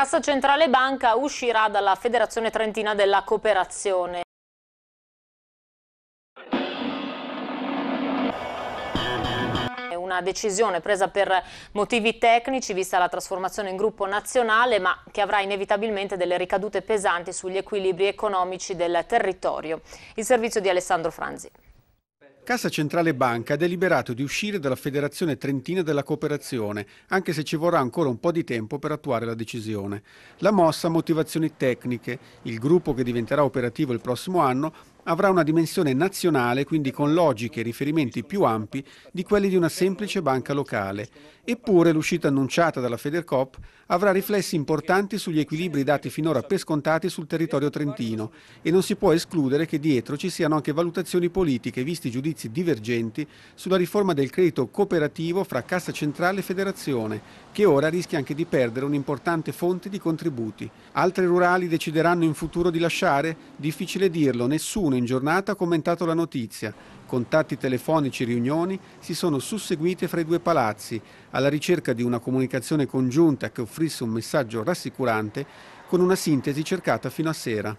Cassa Centrale Banca uscirà dalla Federazione Trentina della Cooperazione. una decisione presa per motivi tecnici, vista la trasformazione in gruppo nazionale, ma che avrà inevitabilmente delle ricadute pesanti sugli equilibri economici del territorio. Il servizio di Alessandro Franzi. Cassa Centrale Banca ha deliberato di uscire dalla Federazione Trentina della Cooperazione, anche se ci vorrà ancora un po' di tempo per attuare la decisione. La mossa ha motivazioni tecniche. Il gruppo che diventerà operativo il prossimo anno avrà una dimensione nazionale, quindi con logiche e riferimenti più ampi di quelli di una semplice banca locale. Eppure l'uscita annunciata dalla Federcop avrà riflessi importanti sugli equilibri dati finora per scontati sul territorio trentino e non si può escludere che dietro ci siano anche valutazioni politiche, visti giudizi divergenti sulla riforma del credito cooperativo fra Cassa Centrale e Federazione, che ora rischia anche di perdere un'importante fonte di contributi. Altre rurali decideranno in futuro di lasciare? Difficile dirlo, nessuno qualcuno in giornata ha commentato la notizia. Contatti telefonici e riunioni si sono susseguite fra i due palazzi, alla ricerca di una comunicazione congiunta che offrisse un messaggio rassicurante con una sintesi cercata fino a sera.